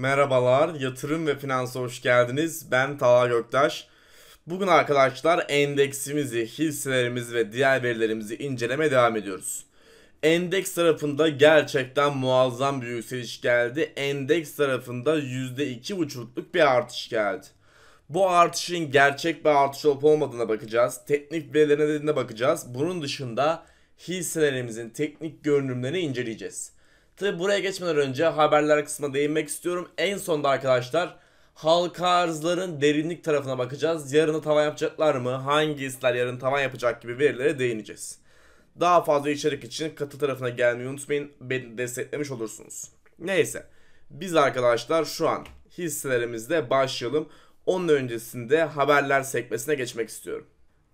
Merhabalar, yatırım ve finansa hoş geldiniz. Ben Talha Göktaş. Bugün arkadaşlar endeksimizi, hisselerimizi ve diğer verilerimizi inceleme devam ediyoruz. Endeks tarafında gerçekten muazzam bir yükseliş geldi. Endeks tarafında %2,5'luk bir artış geldi. Bu artışın gerçek bir artış olup olmadığına bakacağız. Teknik verilerine bakacağız. Bunun dışında hisselerimizin teknik görünümlerini inceleyeceğiz. Tabi buraya geçmeden önce haberler kısmına değinmek istiyorum. En sonda arkadaşlar halka arzların derinlik tarafına bakacağız. Yarın tavan yapacaklar mı? Hangi hisler yarın tavan yapacak gibi verilere değineceğiz. Daha fazla içerik için katı tarafına gelmeyi unutmayın. Beni desteklemiş olursunuz. Neyse. Biz arkadaşlar şu an hisselerimizle başlayalım. Onun öncesinde haberler sekmesine geçmek istiyorum.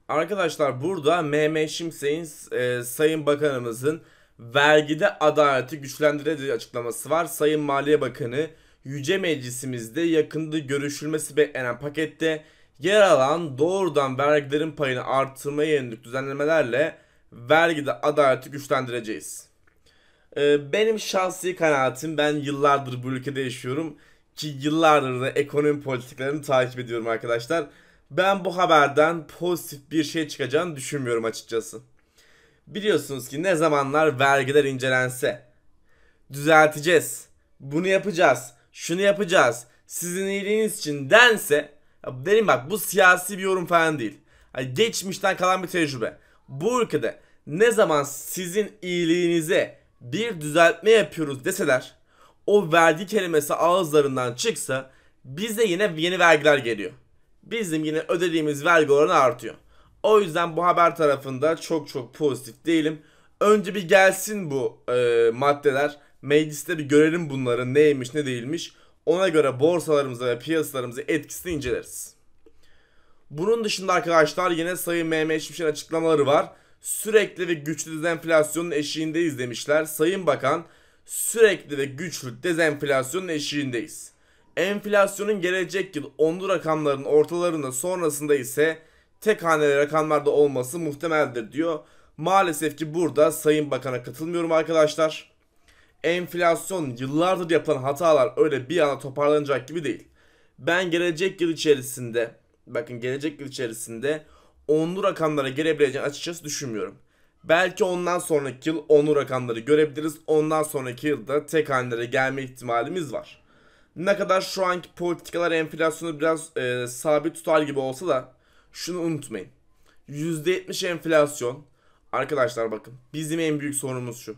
Arkadaşlar burada Mehmet Şimşek'in e, Sayın Bakanımızın vergide adaleti güçlendireceği açıklaması var. Sayın Maliye Bakanı Yüce Meclisimizde yakında görüşülmesi beklenen pakette yer alan doğrudan vergilerin payını artırmaya yönelik düzenlemelerle vergide adaleti güçlendireceğiz. Ee, benim şahsi kanaatim ben yıllardır bu ülkede yaşıyorum ki yıllardır da ekonomi politiklerini takip ediyorum arkadaşlar. Ben bu haberden pozitif bir şey çıkacağını düşünmüyorum açıkçası. Biliyorsunuz ki ne zamanlar vergiler incelense. Düzelteceğiz. Bunu yapacağız. Şunu yapacağız. Sizin iyiliğiniz için dense. Ya derim bak bu siyasi bir yorum falan değil. Yani geçmişten kalan bir tecrübe. Bu ülkede ne zaman sizin iyiliğinize bir düzeltme yapıyoruz deseler o vergi kelimesi ağızlarından çıksa bize yine yeni vergiler geliyor. Bizim yine ödediğimiz vergi oranı artıyor. O yüzden bu haber tarafında çok çok pozitif değilim. Önce bir gelsin bu e, maddeler. Mecliste bir görelim bunların neymiş ne değilmiş. Ona göre borsalarımıza ve piyasalarımıza etkisini inceleriz. Bunun dışında arkadaşlar yine Sayın Mehmet Şimşek'in açıklamaları var. Sürekli ve güçlü dezenflasyonun eşiğindeyiz demişler. Sayın Bakan sürekli ve güçlü dezenflasyonun eşiğindeyiz. Enflasyonun gelecek yıl onlu rakamların ortalarında sonrasında ise tek haneli rakamlarda olması muhtemeldir diyor. Maalesef ki burada Sayın Bakan'a katılmıyorum arkadaşlar. Enflasyon yıllardır yapılan hatalar öyle bir anda toparlanacak gibi değil. Ben gelecek yıl içerisinde bakın gelecek yıl içerisinde onlu rakamlara gelebileceğini açıkçası düşünmüyorum. Belki ondan sonraki yıl onlu rakamları görebiliriz. Ondan sonraki yılda tek hanelere gelme ihtimalimiz var. Ne kadar şu anki politikalar enflasyonu biraz e, sabit tutar gibi olsa da şunu unutmayın. %70 enflasyon. Arkadaşlar bakın bizim en büyük sorunumuz şu.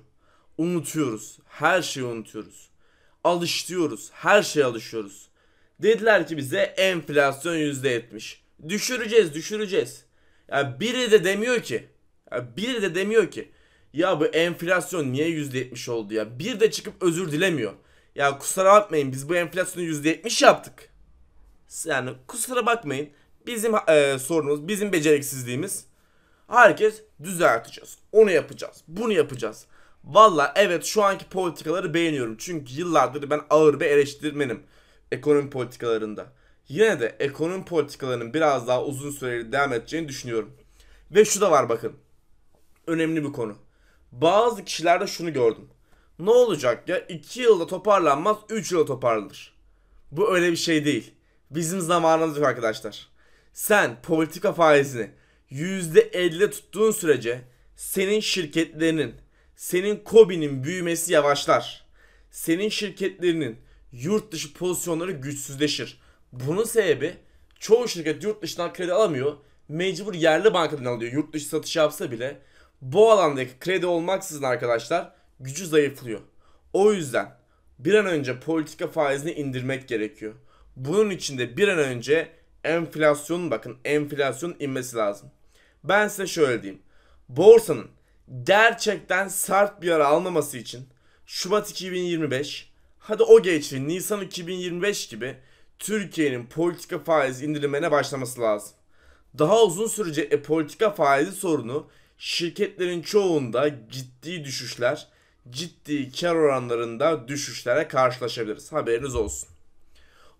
Unutuyoruz. Her şeyi unutuyoruz. Alıştıyoruz. Her şeye alışıyoruz. Dediler ki bize enflasyon %70. Düşüreceğiz düşüreceğiz. Ya biri de demiyor ki. Ya biri de demiyor ki. Ya bu enflasyon niye %70 oldu ya? Bir de çıkıp özür dilemiyor. Ya kusura bakmayın biz bu enflasyonu %70 yaptık. Yani kusura bakmayın. Bizim e, sorunumuz, bizim beceriksizliğimiz. Herkes düzelteceğiz. Onu yapacağız. Bunu yapacağız. Valla evet şu anki politikaları beğeniyorum. Çünkü yıllardır ben ağır bir eleştirmenim ekonomi politikalarında. Yine de ekonomi politikalarının biraz daha uzun süreli devam edeceğini düşünüyorum. Ve şu da var bakın. Önemli bir konu. Bazı kişilerde şunu gördüm. Ne olacak ya 2 yılda toparlanmaz 3 yılda toparlanır. Bu öyle bir şey değil. Bizim zamanımız yok arkadaşlar sen politika faizini %50 tuttuğun sürece senin şirketlerinin, senin kobinin büyümesi yavaşlar. Senin şirketlerinin yurt dışı pozisyonları güçsüzleşir. Bunun sebebi çoğu şirket yurt dışından kredi alamıyor. Mecbur yerli bankadan alıyor. Yurt dışı satış yapsa bile bu alandaki kredi olmaksızın arkadaşlar gücü zayıflıyor. O yüzden bir an önce politika faizini indirmek gerekiyor. Bunun için de bir an önce enflasyonun bakın enflasyonun inmesi lazım. Ben size şöyle diyeyim. Borsanın gerçekten sert bir yara almaması için Şubat 2025 hadi o geçti Nisan 2025 gibi Türkiye'nin politika faiz indirimine başlaması lazım. Daha uzun sürece e, politika faizi sorunu şirketlerin çoğunda ciddi düşüşler, ciddi kar oranlarında düşüşlere karşılaşabiliriz. Haberiniz olsun.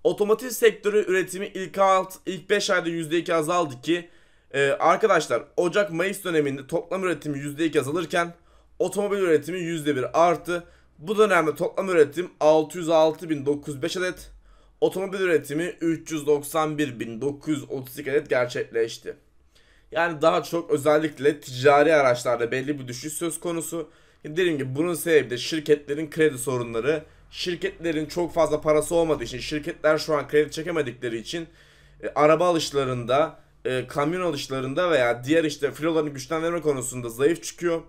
Otomotiv sektörü üretimi ilk alt ilk 5 ayda %2 azaldı ki e, arkadaşlar Ocak Mayıs döneminde toplam üretimi %2 azalırken otomobil üretimi %1 arttı. Bu dönemde toplam üretim 606.905 adet, otomobil üretimi 391.932 adet gerçekleşti. Yani daha çok özellikle ticari araçlarda belli bir düşüş söz konusu. Dediğim gibi bunun sebebi de şirketlerin kredi sorunları şirketlerin çok fazla parası olmadığı için şirketler şu an kredi çekemedikleri için e, araba alışlarında, e, kamyon alışlarında veya diğer işte filoların güçlendirme konusunda zayıf çıkıyor.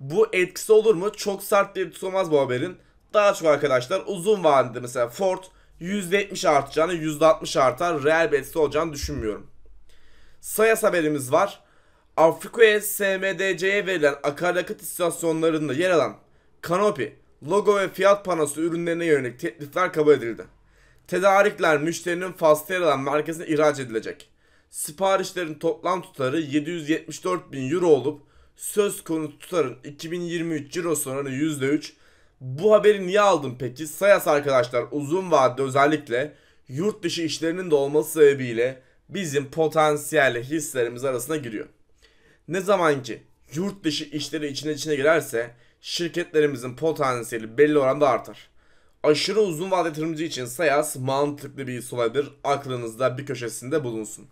Bu etkisi olur mu? Çok sert bir etkisi olmaz bu haberin. Daha çok arkadaşlar uzun vadede mesela Ford %70 artacağını %60 artar real bir etkisi olacağını düşünmüyorum. Sayas haberimiz var. Afrika'ya SMDC'ye verilen akaryakıt istasyonlarında yer alan Kanopi logo ve fiyat panosu ürünlerine yönelik teklifler kabul edildi. Tedarikler müşterinin faslı yer merkezine ihraç edilecek. Siparişlerin toplam tutarı 774 bin euro olup söz konu tutarın 2023 ciro oranı %3. Bu haberi niye aldım peki? Sayas arkadaşlar uzun vadede özellikle yurt dışı işlerinin de olması sebebiyle bizim potansiyel hisselerimiz arasına giriyor. Ne zaman ki yurt dışı işleri içine içine girerse şirketlerimizin potansiyeli belli oranda artar. Aşırı uzun vade yatırımcı için Sayas mantıklı bir his olabilir. Aklınızda bir köşesinde bulunsun.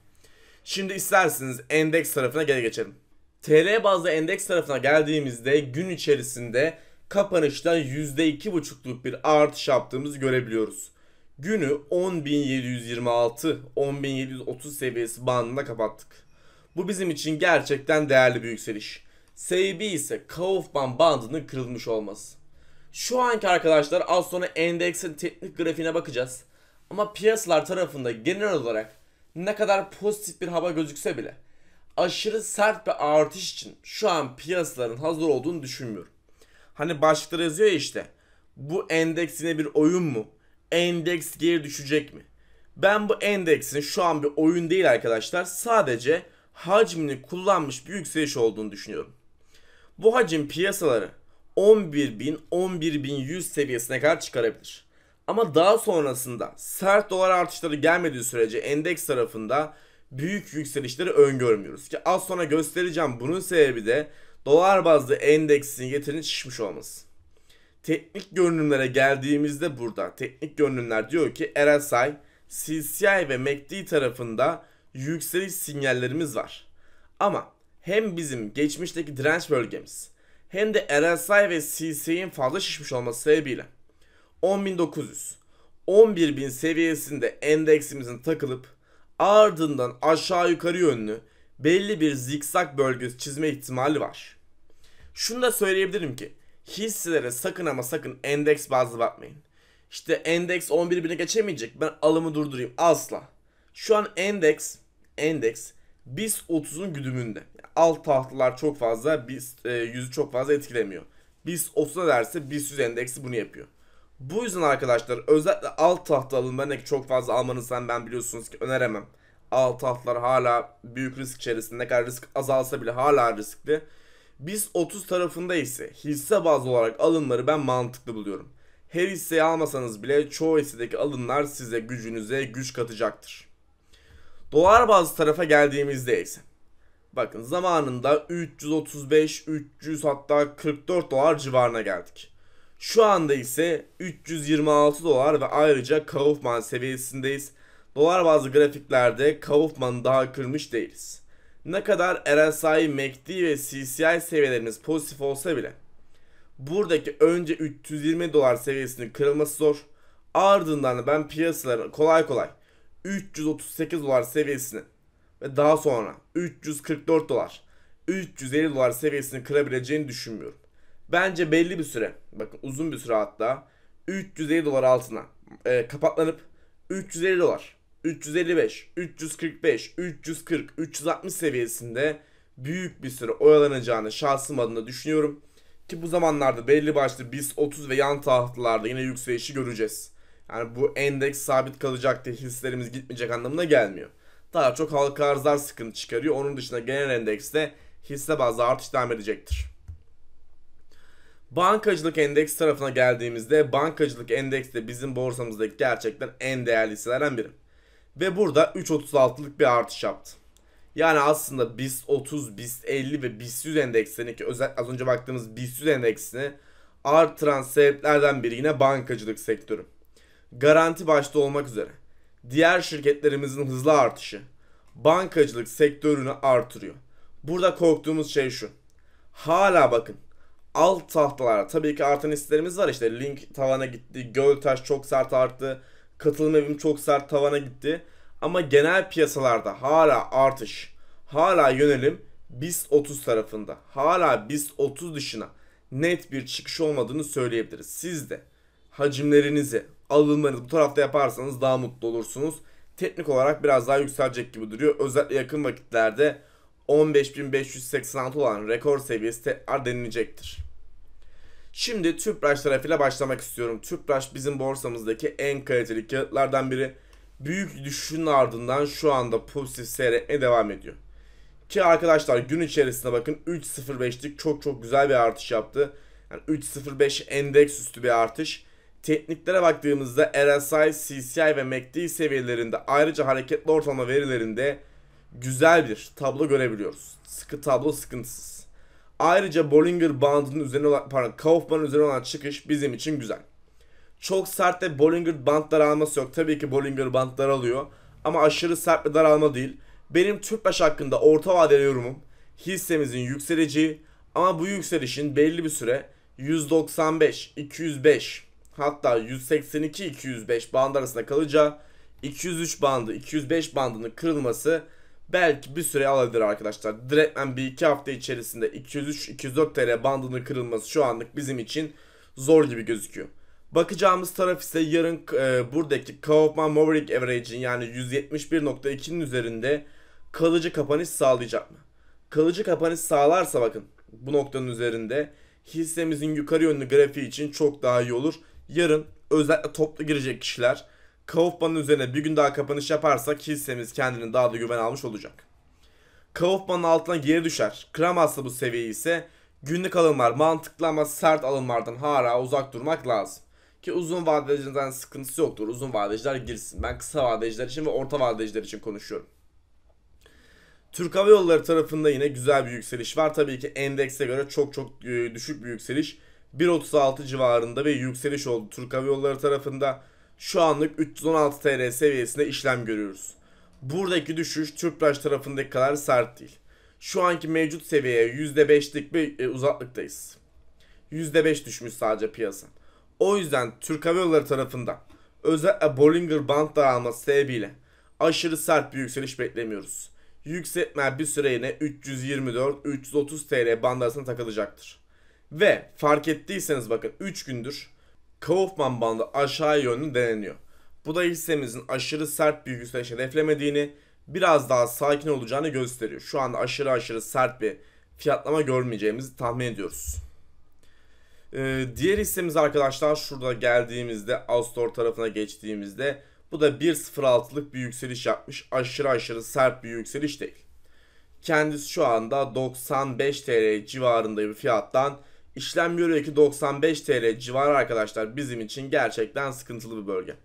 Şimdi isterseniz endeks tarafına geri geçelim. TL bazlı endeks tarafına geldiğimizde gün içerisinde kapanışta %2,5'luk bir artış yaptığımızı görebiliyoruz. Günü 10.726-10.730 seviyesi bandında kapattık. Bu bizim için gerçekten değerli bir yükseliş. Sebebi ise Kaufman bandının kırılmış olması. Şu anki arkadaşlar az sonra endeksin teknik grafiğine bakacağız. Ama piyasalar tarafında genel olarak ne kadar pozitif bir hava gözükse bile aşırı sert bir artış için şu an piyasaların hazır olduğunu düşünmüyorum. Hani başlıkları yazıyor ya işte bu endeks yine bir oyun mu? Endeks geri düşecek mi? Ben bu endeksin şu an bir oyun değil arkadaşlar sadece hacmini kullanmış bir yükseliş olduğunu düşünüyorum. Bu hacim piyasaları 11.000 11.100 seviyesine kadar çıkarabilir. Ama daha sonrasında sert dolar artışları gelmediği sürece endeks tarafında büyük yükselişleri öngörmüyoruz. Ki az sonra göstereceğim bunun sebebi de dolar bazlı endeksin yeterince şişmiş olması. Teknik görünümlere geldiğimizde burada teknik görünümler diyor ki RSI, CCI ve MACD tarafında yükseliş sinyallerimiz var. Ama hem bizim geçmişteki direnç bölgemiz hem de RSI ve CC'nin fazla şişmiş olması sebebiyle 10.900, 11.000 seviyesinde endeksimizin takılıp ardından aşağı yukarı yönlü belli bir zikzak bölgesi çizme ihtimali var. Şunu da söyleyebilirim ki hisselere sakın ama sakın endeks bazlı bakmayın. İşte endeks 11.000'e geçemeyecek ben alımı durdurayım asla. Şu an endeks, endeks BIST 30'un güdümünde. Alt tahtlar çok fazla, BIST e, 100'ü çok fazla etkilemiyor. BIST 30'a derse BIST 100 endeksi bunu yapıyor. Bu yüzden arkadaşlar özellikle alt tahta alın. Ben çok fazla almanızdan ben biliyorsunuz ki öneremem. Alt tahtlar hala büyük risk içerisinde. Ne kadar risk azalsa bile hala riskli. Biz 30 tarafında ise hisse bazlı olarak alınları ben mantıklı buluyorum. Her hisseyi almasanız bile çoğu hissedeki alınlar size gücünüze güç katacaktır. Dolar bazı tarafa geldiğimizde ise bakın zamanında 335, 300 hatta 44 dolar civarına geldik. Şu anda ise 326 dolar ve ayrıca Kaufman seviyesindeyiz. Dolar bazı grafiklerde Kaufman'ı daha kırmış değiliz. Ne kadar RSI, MACD e ve CCI seviyelerimiz pozitif olsa bile buradaki önce 320 dolar seviyesinin kırılması zor. Ardından ben piyasaların kolay kolay 338 dolar seviyesini ve daha sonra 344 dolar, 350 dolar seviyesini kırabileceğini düşünmüyorum. Bence belli bir süre, bakın uzun bir süre hatta 350 dolar altına e, kapatlanıp 350 dolar, 355, 345, 340, 360 seviyesinde büyük bir süre oyalanacağını şahsım adına düşünüyorum. Ki bu zamanlarda belli başlı BIST 30 ve yan tahtlarda yine yükselişi göreceğiz. Yani bu endeks sabit kalacak diye hislerimiz gitmeyecek anlamına gelmiyor. Daha çok halka arzlar sıkıntı çıkarıyor. Onun dışında genel endekste hisse bazı artış devam edecektir. Bankacılık endeks tarafına geldiğimizde bankacılık endeks de bizim borsamızdaki gerçekten en değerli hisselerden biri. Ve burada 3.36'lık bir artış yaptı. Yani aslında BIST 30, BIST 50 ve BIST 100 endekslerini ki özel, az önce baktığımız BIST 100 endeksini artıran sebeplerden biri yine bankacılık sektörü. Garanti başta olmak üzere diğer şirketlerimizin hızlı artışı bankacılık sektörünü artırıyor. Burada korktuğumuz şey şu. Hala bakın alt tahtalara tabii ki artan hisselerimiz var işte Link tavana gitti, Göltaş çok sert arttı, katılım evim çok sert tavana gitti. Ama genel piyasalarda hala artış, hala yönelim BIST 30 tarafında, hala BIST 30 dışına net bir çıkış olmadığını söyleyebiliriz. Siz de hacimlerinizi, alınmanız bu tarafta yaparsanız daha mutlu olursunuz. Teknik olarak biraz daha yükselecek gibi duruyor. Özellikle yakın vakitlerde 15.586 olan rekor seviyesi tekrar denilecektir. Şimdi Tüpraş tarafıyla başlamak istiyorum. Tüpraş bizim borsamızdaki en kaliteli kağıtlardan biri. Büyük düşüşün ardından şu anda pozitif seyretmeye devam ediyor. Ki arkadaşlar gün içerisinde bakın 3.05'lik çok çok güzel bir artış yaptı. Yani 3.05 endeks üstü bir artış. Tekniklere baktığımızda RSI, CCI ve MACD seviyelerinde ayrıca hareketli ortalama verilerinde güzel bir tablo görebiliyoruz. Sıkı tablo sıkıntısız. Ayrıca Bollinger Band'ın üzerine olan, pardon Kaufman'ın üzerine olan çıkış bizim için güzel. Çok sert de Bollinger Band'lar alması yok. Tabii ki Bollinger Band'lar alıyor. Ama aşırı sert bir daralma değil. Benim Türkbaş hakkında orta vadeli yorumum hissemizin yükseleceği ama bu yükselişin belli bir süre 195, 205, Hatta 182-205 band arasında kalınca 203 bandı, 205 bandının kırılması belki bir süre alabilir arkadaşlar. Direktmen bir iki hafta içerisinde 203-204 TL bandının kırılması şu anlık bizim için zor gibi gözüküyor. Bakacağımız taraf ise yarın e, buradaki Kaufman Movering Average'in yani 171.2'nin üzerinde kalıcı kapanış sağlayacak mı? Kalıcı kapanış sağlarsa bakın bu noktanın üzerinde hissemizin yukarı yönlü grafiği için çok daha iyi olur. Yarın özellikle toplu girecek kişiler Kaufman'ın üzerine bir gün daha kapanış yaparsak hissemiz kendini daha da güven almış olacak. Kaufman'ın altına geri düşer. Kıramazsa bu seviyeyi ise günlük alımlar mantıklı ama sert alımlardan hala uzak durmak lazım. Ki uzun vadecilerden sıkıntısı yoktur. Uzun vadeciler girsin. Ben kısa vadeciler için ve orta vadeciler için konuşuyorum. Türk Hava Yolları tarafında yine güzel bir yükseliş var. Tabii ki endekse göre çok çok e, düşük bir yükseliş. 1.36 civarında ve yükseliş oldu Türk Hava Yolları tarafında. Şu anlık 316 TL seviyesinde işlem görüyoruz. Buradaki düşüş Tüpraş tarafındaki kadar sert değil. Şu anki mevcut seviyeye %5'lik bir e, uzaklıktayız. %5 düşmüş sadece piyasa. O yüzden Türk Hava Yolları tarafında özellikle Bollinger Band daralması sebebiyle aşırı sert bir yükseliş beklemiyoruz. Yükseltme bir süre 324-330 TL bandı arasında takılacaktır. Ve fark ettiyseniz bakın 3 gündür Kaufman bandı aşağı yönlü deneniyor. Bu da hissemizin aşırı sert bir yükselişe hedeflemediğini biraz daha sakin olacağını gösteriyor. Şu anda aşırı aşırı sert bir fiyatlama görmeyeceğimizi tahmin ediyoruz. Ee, diğer hissemiz arkadaşlar şurada geldiğimizde Astor tarafına geçtiğimizde bu da 1.06'lık bir yükseliş yapmış. Aşırı aşırı sert bir yükseliş değil. Kendisi şu anda 95 TL civarında bir fiyattan İşlem ki 95 TL civarı arkadaşlar bizim için gerçekten sıkıntılı bir bölge.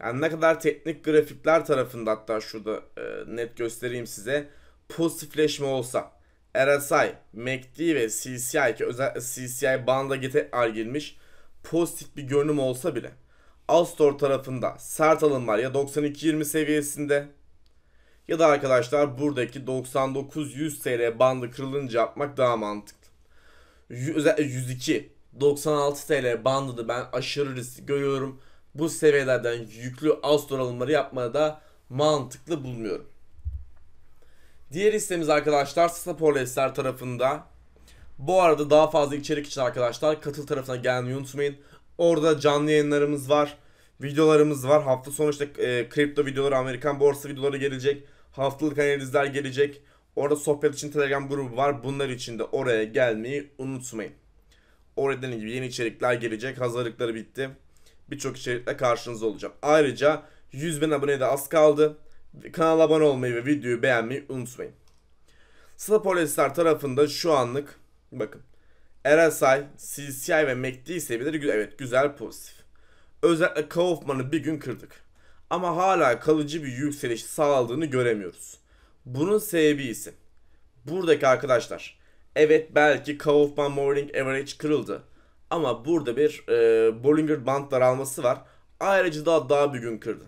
Yani ne kadar teknik grafikler tarafında hatta şurada e, net göstereyim size pozitifleşme olsa RSI, MACD e ve CCI ki özellikle CCI banda tekrar girmiş pozitif bir görünüm olsa bile Astor tarafında sert alımlar ya 92-20 seviyesinde ya da arkadaşlar buradaki 99-100 TL bandı kırılınca yapmak daha mantıklı. 102 96 TL bandıdı ben aşırı risk görüyorum. Bu seviyelerden yüklü Astor alımları yapmaya da mantıklı bulmuyorum. Diğer listemiz arkadaşlar Sapor Lefser tarafında. Bu arada daha fazla içerik için arkadaşlar katıl tarafına gelmeyi unutmayın. Orada canlı yayınlarımız var. Videolarımız var. Hafta sonu işte e, kripto videoları, Amerikan borsa videoları gelecek. Haftalık analizler gelecek. Orada sohbet için Telegram grubu var. Bunlar için de oraya gelmeyi unutmayın. Orada dediğim gibi yeni içerikler gelecek. Hazırlıkları bitti. Birçok içerikle karşınızda olacağım. Ayrıca 100 bin abone de az kaldı. Kanala abone olmayı ve videoyu beğenmeyi unutmayın. Slapolistar tarafında şu anlık bakın RSI, CCI ve MACD seviyeleri evet güzel pozitif. Özellikle Kaufman'ı bir gün kırdık. Ama hala kalıcı bir yükseliş sağladığını göremiyoruz. Bunun sebebi ise buradaki arkadaşlar evet belki Kaufman Morning Average kırıldı ama burada bir e, Bollinger Band daralması var. Ayrıca daha daha bir gün kırdı.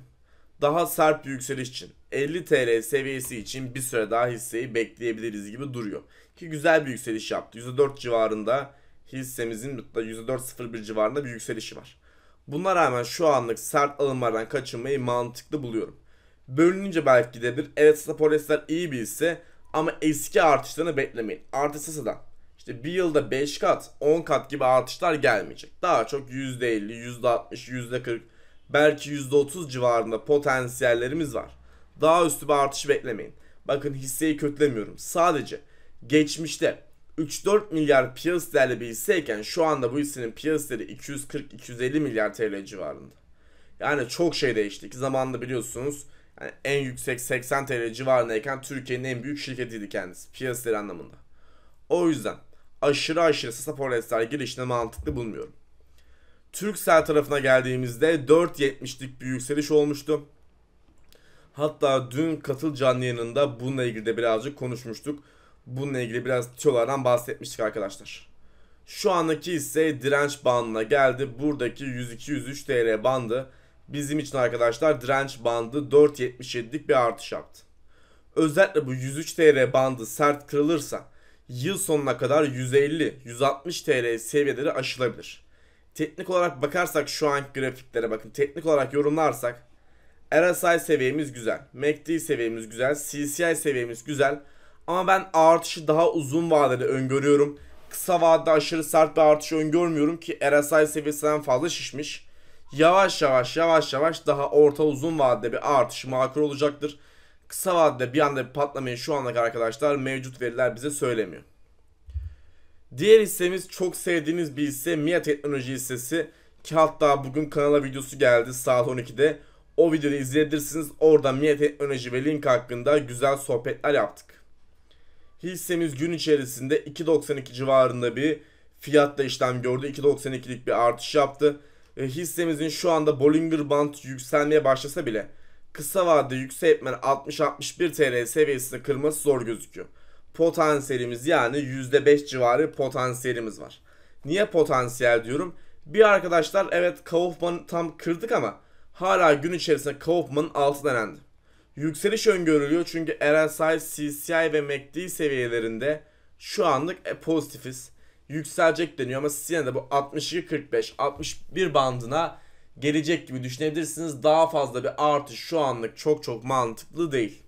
Daha sert bir yükseliş için 50 TL seviyesi için bir süre daha hisseyi bekleyebiliriz gibi duruyor. Ki güzel bir yükseliş yaptı. %4 civarında hissemizin %4.01 civarında bir yükselişi var. Buna rağmen şu anlık sert alımlardan kaçınmayı mantıklı buluyorum. Bölününce belki de bir evet Saporisler iyi bir hisse ama eski artışlarını beklemeyin. Artısı da işte bir yılda 5 kat 10 kat gibi artışlar gelmeyecek. Daha çok %50, %60, %40 belki %30 civarında potansiyellerimiz var. Daha üstü bir artış beklemeyin. Bakın hisseyi kötülemiyorum. Sadece geçmişte 3-4 milyar piyasa değerli bir hisseyken şu anda bu hissenin piyasa değeri 240-250 milyar TL civarında. Yani çok şey değişti. Zamanında biliyorsunuz en yüksek 80 TL civarındayken Türkiye'nin en büyük şirketiydi kendisi piyasaları anlamında. O yüzden aşırı aşırı Sasa Polestar girişini mantıklı bulmuyorum. Türksel tarafına geldiğimizde 4.70'lik bir yükseliş olmuştu. Hatta dün katıl canlı yayınında bununla ilgili de birazcık konuşmuştuk. Bununla ilgili biraz tiyolardan bahsetmiştik arkadaşlar. Şu andaki ise direnç bandına geldi. Buradaki 102-103 TL bandı bizim için arkadaşlar direnç bandı 4.77'lik bir artış yaptı. Özellikle bu 103 TL bandı sert kırılırsa yıl sonuna kadar 150-160 TL seviyeleri aşılabilir. Teknik olarak bakarsak şu anki grafiklere bakın. Teknik olarak yorumlarsak RSI seviyemiz güzel. MACD e seviyemiz güzel. CCI seviyemiz güzel. Ama ben artışı daha uzun vadede öngörüyorum. Kısa vadede aşırı sert bir artış öngörmüyorum ki RSI seviyesinden fazla şişmiş yavaş yavaş yavaş yavaş daha orta uzun vadede bir artış makul olacaktır. Kısa vadede bir anda bir patlamayı şu andaki arkadaşlar mevcut veriler bize söylemiyor. Diğer hissemiz çok sevdiğiniz bir hisse MIA Teknoloji hissesi ki hatta bugün kanala videosu geldi saat 12'de. O videoyu izleyebilirsiniz. Orada MIA Teknoloji ve Link hakkında güzel sohbetler yaptık. Hissemiz gün içerisinde 2.92 civarında bir fiyatla işlem gördü. 2.92'lik bir artış yaptı. E, hissemizin şu anda Bollinger Band yükselmeye başlasa bile kısa vadede yükseltmen 60-61 TL seviyesini kırması zor gözüküyor. Potansiyelimiz yani %5 civarı potansiyelimiz var. Niye potansiyel diyorum? Bir arkadaşlar evet Kaufman'ı tam kırdık ama hala gün içerisinde Kaufman'ın altı denendi. Yükseliş öngörülüyor çünkü RSI, CCI ve MACD seviyelerinde şu anlık e, pozitifiz yükselecek deniyor ama siz yine de bu 62-45-61 bandına gelecek gibi düşünebilirsiniz. Daha fazla bir artış şu anlık çok çok mantıklı değil.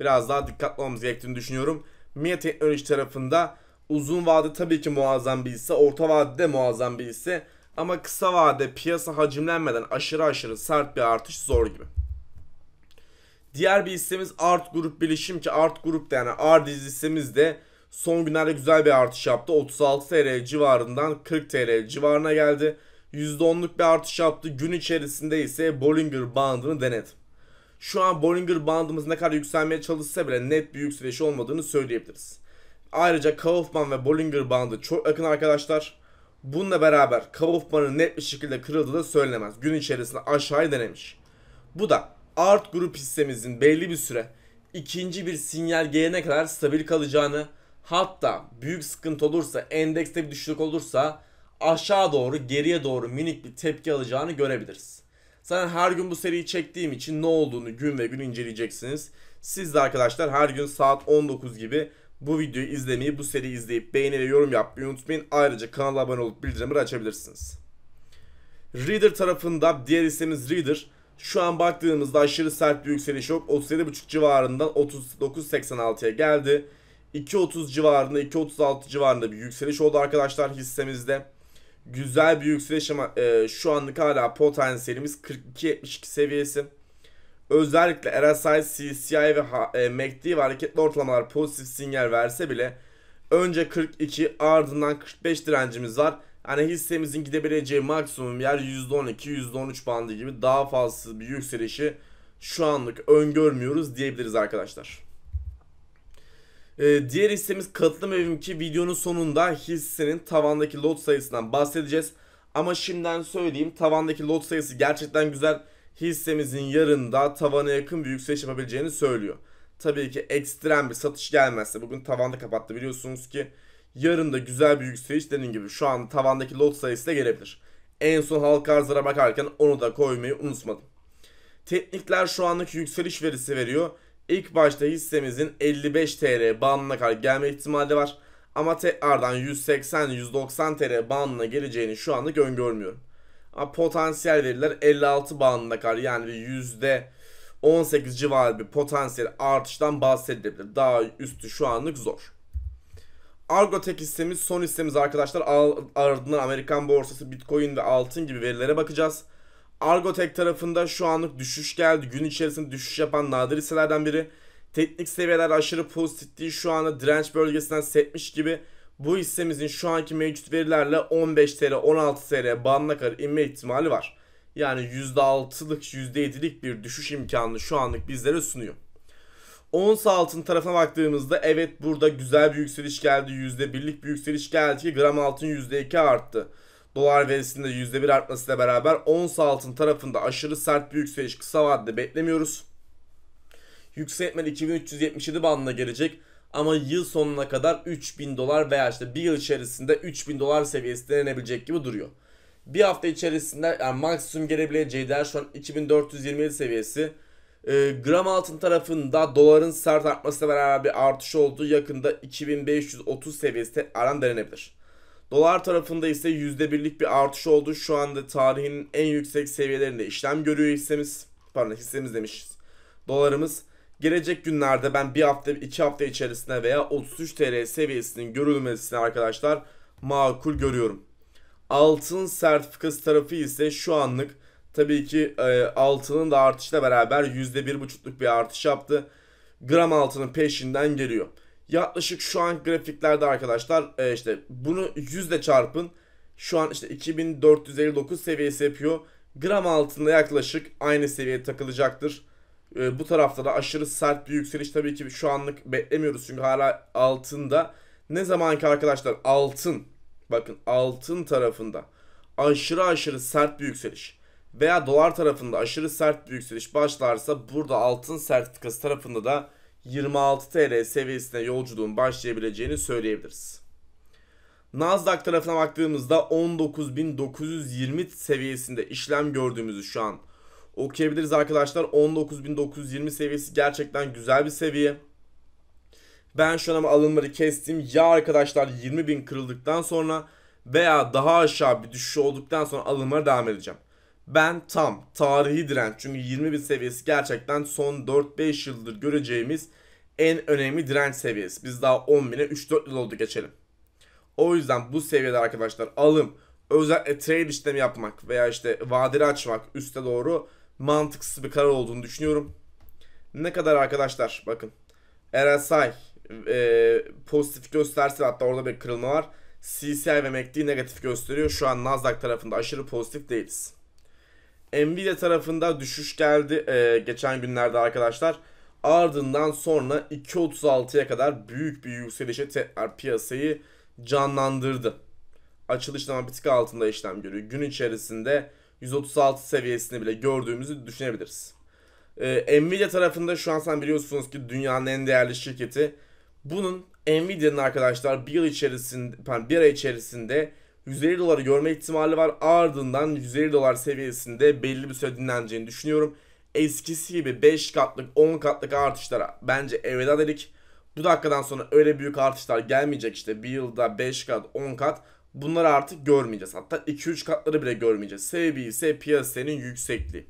Biraz daha dikkatli olmamız gerektiğini düşünüyorum. Mia Teknoloji tarafında uzun vade tabii ki muazzam bir hisse, orta vadede muazzam bir hisse. Ama kısa vade piyasa hacimlenmeden aşırı aşırı sert bir artış zor gibi. Diğer bir hissemiz Art Grup Bilişim ki Art Grup da yani Art hissemiz de son günlerde güzel bir artış yaptı. 36 TL civarından 40 TL civarına geldi. %10'luk bir artış yaptı. Gün içerisinde ise Bollinger bandını denedim. Şu an Bollinger bandımız ne kadar yükselmeye çalışsa bile net bir yükseliş olmadığını söyleyebiliriz. Ayrıca Kaufman ve Bollinger bandı çok yakın arkadaşlar. Bununla beraber Kaufman'ın net bir şekilde kırıldığı da söylenemez. Gün içerisinde aşağıya denemiş. Bu da Art grup hissemizin belli bir süre ikinci bir sinyal gelene kadar stabil kalacağını Hatta büyük sıkıntı olursa endekste bir düşüklük olursa aşağı doğru geriye doğru minik bir tepki alacağını görebiliriz. Zaten her gün bu seriyi çektiğim için ne olduğunu gün ve gün inceleyeceksiniz. Siz de arkadaşlar her gün saat 19 gibi bu videoyu izlemeyi, bu seriyi izleyip beğeni ve yorum yapmayı unutmayın. Ayrıca kanala abone olup bildirimleri açabilirsiniz. Reader tarafında diğer hissemiz Reader. Şu an baktığımızda aşırı sert bir yükseliş yok. 37.5 civarından 39.86'ya geldi. 2.30 civarında 2.36 civarında bir yükseliş oldu arkadaşlar hissemizde. Güzel bir yükseliş ama e, şu anlık hala potansiyelimiz 42.72 seviyesi. Özellikle RSI, CCI ve e, MACD e ve hareketli ortalamalar pozitif sinyal verse bile önce 42 ardından 45 direncimiz var. Hani hissemizin gidebileceği maksimum yer %12, %13 bandı gibi daha fazla bir yükselişi şu anlık öngörmüyoruz diyebiliriz arkadaşlar. Ee, diğer hissemiz katılım evim ki videonun sonunda hissenin tavandaki lot sayısından bahsedeceğiz. Ama şimdiden söyleyeyim tavandaki lot sayısı gerçekten güzel. Hissemizin yarında tavana yakın bir yükseliş yapabileceğini söylüyor. Tabii ki ekstrem bir satış gelmezse bugün tavanda kapattı biliyorsunuz ki yarın da güzel bir yükseliş dediğim gibi şu an tavandaki lot sayısı da gelebilir. En son halka arzlara bakarken onu da koymayı unutmadım. Teknikler şu anlık yükseliş verisi veriyor. İlk başta hissemizin 55 TL bandına kadar gelme ihtimali var. Ama tekrardan 180-190 TL bandına geleceğini şu anda öngörmüyorum. Ama potansiyel veriler 56 bandına kadar yani yüzde %18 civarı bir potansiyel artıştan bahsedilebilir. Daha üstü şu anlık zor. Argotek hissemiz son hissemiz arkadaşlar ardından Amerikan borsası Bitcoin ve altın gibi verilere bakacağız. Argotek tarafında şu anlık düşüş geldi. Gün içerisinde düşüş yapan nadir hisselerden biri. Teknik seviyeler aşırı pozitif değil. Şu anda direnç bölgesinden setmiş gibi. Bu hissemizin şu anki mevcut verilerle 15 TL 16 TL bandına kadar inme ihtimali var. Yani %6'lık %7'lik bir düşüş imkanı şu anlık bizlere sunuyor. Ons altın tarafına baktığımızda evet burada güzel bir yükseliş geldi. %1'lik bir yükseliş geldi ki gram altın %2 arttı. Dolar verisinde %1 artmasıyla beraber ons altın tarafında aşırı sert bir yükseliş kısa vadede beklemiyoruz. Yükseltmen 2377 bandına gelecek ama yıl sonuna kadar 3000 dolar veya işte bir yıl içerisinde 3000 dolar seviyesi denenebilecek gibi duruyor. Bir hafta içerisinde yani maksimum gelebileceği değer şu an 2427 seviyesi. E, gram altın tarafında doların sert artmasıyla beraber bir artış olduğu yakında 2530 seviyesi aran denenebilir. Dolar tarafında ise %1'lik bir artış oldu. Şu anda tarihin en yüksek seviyelerinde işlem görüyor hissemiz. Pardon hissemiz demişiz. Dolarımız. Gelecek günlerde ben bir hafta iki hafta içerisinde veya 33 TL seviyesinin görülmesini arkadaşlar makul görüyorum. Altın sertifikası tarafı ise şu anlık tabii ki e, altının da artışla beraber %1,5'luk bir artış yaptı. Gram altının peşinden geliyor. Yaklaşık şu an grafiklerde arkadaşlar e, işte bunu 100 ile çarpın. Şu an işte 2459 seviyesi yapıyor. Gram altında yaklaşık aynı seviyeye takılacaktır. E, bu tarafta da aşırı sert bir yükseliş tabii ki şu anlık beklemiyoruz çünkü hala altında. Ne zaman ki arkadaşlar altın bakın altın tarafında aşırı aşırı sert bir yükseliş veya dolar tarafında aşırı sert bir yükseliş başlarsa burada altın sertifikası tarafında da 26 TL seviyesine yolculuğun başlayabileceğini söyleyebiliriz. Nasdaq tarafına baktığımızda 19.920 seviyesinde işlem gördüğümüzü şu an okuyabiliriz arkadaşlar. 19.920 seviyesi gerçekten güzel bir seviye. Ben şu an ama alımları kestim. Ya arkadaşlar 20.000 kırıldıktan sonra veya daha aşağı bir düşüş olduktan sonra alımlara devam edeceğim. Ben tam tarihi direnç çünkü 20 bin seviyesi gerçekten son 4-5 yıldır göreceğimiz en önemli direnç seviyesi. Biz daha 10 bine 3-4 yıl oldu geçelim. O yüzden bu seviyede arkadaşlar alım özellikle trade işlemi yapmak veya işte vadeli açmak üste doğru mantıksız bir karar olduğunu düşünüyorum. Ne kadar arkadaşlar bakın RSI e, pozitif gösterse hatta orada bir kırılma var. CCI ve MACD negatif gösteriyor. Şu an Nasdaq tarafında aşırı pozitif değiliz. Nvidia tarafında düşüş geldi e, geçen günlerde arkadaşlar. Ardından sonra 2.36'ya kadar büyük bir yükselişe tekrar piyasayı canlandırdı. Açılışlama bir tık altında işlem görüyor. Gün içerisinde 136 seviyesini bile gördüğümüzü düşünebiliriz. Ee, Nvidia tarafında şu an sen biliyorsunuz ki dünyanın en değerli şirketi. Bunun Nvidia'nın arkadaşlar bir yıl içerisinde, pardon bir ay içerisinde 150 doları görme ihtimali var. Ardından 150 dolar seviyesinde belli bir süre dinleneceğini düşünüyorum. Eskisi gibi 5 katlık 10 katlık artışlara bence elveda dedik. Bu dakikadan sonra öyle büyük artışlar gelmeyecek işte bir yılda 5 kat 10 kat bunları artık görmeyeceğiz. Hatta 2-3 katları bile görmeyeceğiz. Sebebi ise piyasanın yüksekliği.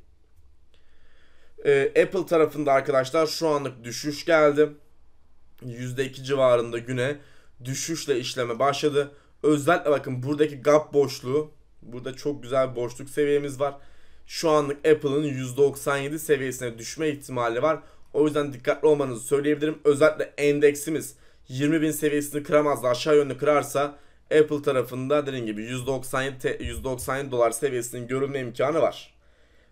Ee, Apple tarafında arkadaşlar şu anlık düşüş geldi. %2 civarında güne düşüşle işleme başladı. Özellikle bakın buradaki gap boşluğu. Burada çok güzel bir boşluk seviyemiz var. Şu anlık Apple'ın %97 seviyesine düşme ihtimali var. O yüzden dikkatli olmanızı söyleyebilirim. Özellikle endeksimiz 20.000 seviyesini kıramaz da aşağı yönlü kırarsa Apple tarafında dediğim gibi 197, 197 dolar seviyesinin görünme imkanı var.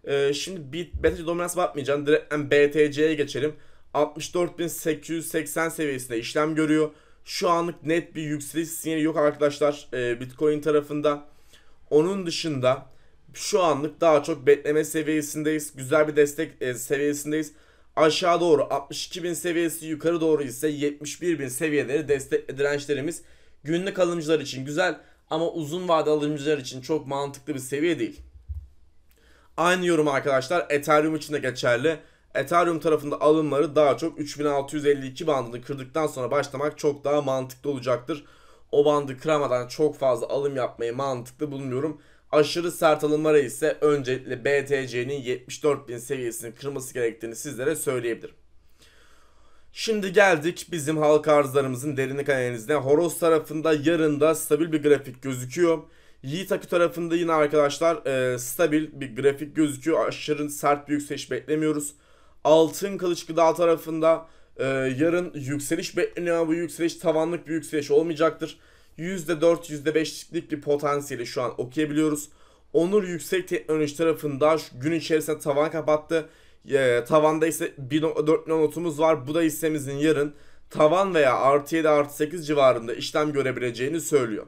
Ee, şimdi BTC dominans bakmayacağım. Direkt BTC'ye geçelim. 64.880 seviyesinde işlem görüyor. Şu anlık net bir yükseliş sinyali yok arkadaşlar e, Bitcoin tarafında. Onun dışında şu anlık daha çok bekleme seviyesindeyiz. Güzel bir destek e, seviyesindeyiz. Aşağı doğru 62.000 seviyesi yukarı doğru ise 71.000 seviyeleri destek dirençlerimiz. Günlük alımcılar için güzel ama uzun vade alımcılar için çok mantıklı bir seviye değil. Aynı yorum arkadaşlar Ethereum için de geçerli. Ethereum tarafında alımları daha çok 3652 bandını kırdıktan sonra başlamak çok daha mantıklı olacaktır. O bandı kıramadan çok fazla alım yapmayı mantıklı bulmuyorum. Aşırı sert alımlara ise öncelikle BTC'nin 74.000 seviyesini kırması gerektiğini sizlere söyleyebilirim. Şimdi geldik bizim halka arzlarımızın derinlik analizine. Horos tarafında yarın da stabil bir grafik gözüküyor. Yiğit Akü tarafında yine arkadaşlar e, stabil bir grafik gözüküyor. Aşırı sert bir yükseliş beklemiyoruz. Altın Kılıç Gıda tarafında e, yarın yükseliş bekleniyor. Bu yükseliş tavanlık bir yükseliş olmayacaktır. %4, %5'lik bir potansiyeli şu an okuyabiliyoruz. Onur Yüksek Teknoloji tarafında gün içerisinde tavan kapattı. E, tavanda ise 1.4 notumuz var. Bu da hissemizin yarın tavan veya artı 7 artı 8 civarında işlem görebileceğini söylüyor.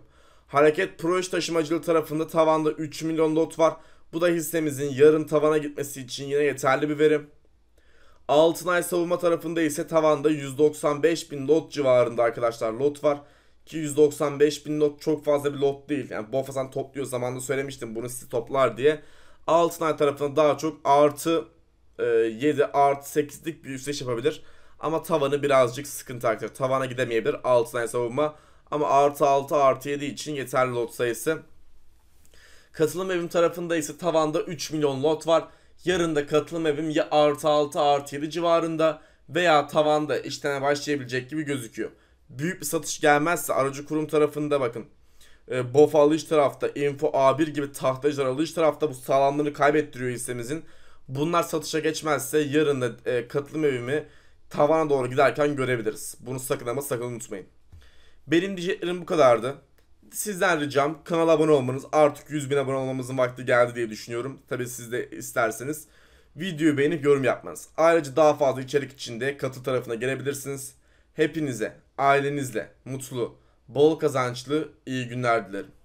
Hareket Proje taşımacılığı tarafında tavanda 3 milyon lot var. Bu da hissemizin yarın tavana gitmesi için yine yeterli bir verim. Altınay savunma tarafında ise tavanda 195 bin lot civarında arkadaşlar lot var. Ki 195 bin lot çok fazla bir lot değil. Yani Bofasan topluyor zamanında söylemiştim bunu sizi toplar diye. Altınay tarafında daha çok artı e, 7 artı 8'lik bir yükseliş yapabilir. Ama tavanı birazcık sıkıntı arkadaşlar. Tavana gidemeyebilir Altınay savunma. Ama artı 6 artı 7 için yeterli lot sayısı. Katılım evim tarafında ise tavanda 3 milyon lot var. Yarın da katılım evim ya artı 6 artı 7 civarında veya tavanda işleme başlayabilecek gibi gözüküyor. Büyük bir satış gelmezse aracı kurum tarafında bakın. E, ee, BOFA alış tarafta, Info A1 gibi tahtacılar alış tarafta bu sağlamlığını kaybettiriyor hissemizin. Bunlar satışa geçmezse yarın da e, katılım evimi tavana doğru giderken görebiliriz. Bunu sakın ama sakın unutmayın. Benim diyeceklerim bu kadardı sizden ricam kanala abone olmanız artık 100 bin abone olmamızın vakti geldi diye düşünüyorum. Tabi siz de isterseniz videoyu beğenip yorum yapmanız. Ayrıca daha fazla içerik içinde katıl tarafına gelebilirsiniz. Hepinize, ailenizle mutlu, bol kazançlı iyi günler dilerim.